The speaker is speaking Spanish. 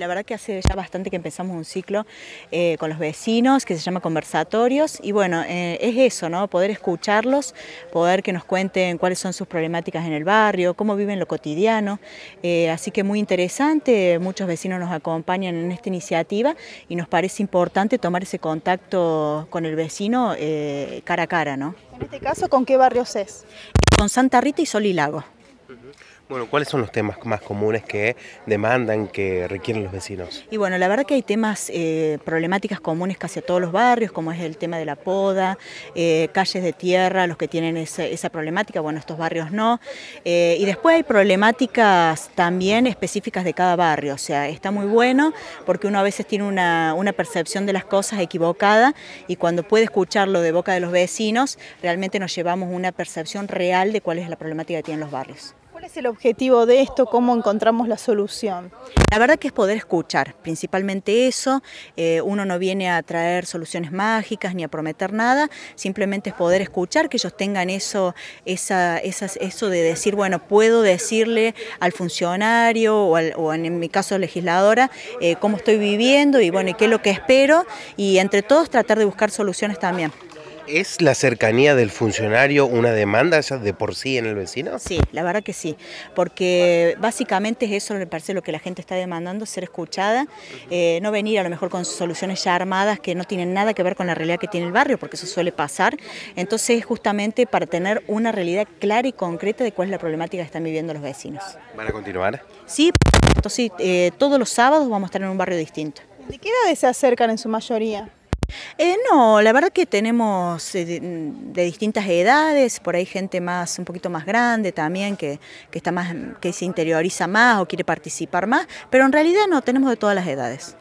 la verdad que hace ya bastante que empezamos un ciclo eh, con los vecinos que se llama Conversatorios y bueno, eh, es eso, ¿no? Poder escucharlos, poder que nos cuenten cuáles son sus problemáticas en el barrio, cómo viven lo cotidiano, eh, así que muy interesante, muchos vecinos nos acompañan en esta iniciativa y nos parece importante tomar ese contacto con el vecino cara a cara, ¿no? En este caso, ¿con qué barrios es? Con Santa Rita y Sol y Lago. Bueno, ¿cuáles son los temas más comunes que demandan, que requieren los vecinos? Y bueno, la verdad que hay temas, eh, problemáticas comunes casi a todos los barrios, como es el tema de la poda, eh, calles de tierra, los que tienen esa, problemática, bueno, estos barrios no. Eh, y después hay problemáticas también específicas de cada barrio, o sea, está muy bueno porque uno a veces tiene una, una percepción de las cosas equivocada y cuando puede escucharlo de boca de los vecinos, realmente nos llevamos una percepción real de cuál es la problemática que tienen los barrios. ¿Cuál es el objetivo de esto? ¿Cómo encontramos la solución? La verdad que es poder escuchar, principalmente eso. Eh, uno no viene a traer soluciones mágicas ni a prometer nada, simplemente es poder escuchar, que ellos tengan eso, eso de decir, bueno, puedo decirle al funcionario o, en mi caso legisladora eh, cómo estoy viviendo y bueno, y qué es lo que espero y entre todos tratar de buscar soluciones también. ¿Es la cercanía del funcionario una demanda ya de por sí en el vecino? Sí, la verdad que sí, porque básicamente es eso me parece lo que la gente está demandando, ser escuchada, eh, no venir a lo mejor con soluciones ya armadas que no tienen nada que ver con la realidad que tiene el barrio, porque eso suele pasar. Entonces, es justamente para tener una realidad clara y concreta de cuál es la problemática que están viviendo los vecinos. ¿Van a continuar? Sí, entonces eh, todos los sábados vamos a estar en un barrio distinto. ¿De qué edades se acercan en su mayoría? Eh, no, la verdad que tenemos eh, mm, de, distintas edades, por ahí gente más, un poquito más grande también, que, que, está más, que se interioriza más o quiere participar más, pero en realidad no, tenemos de todas las edades.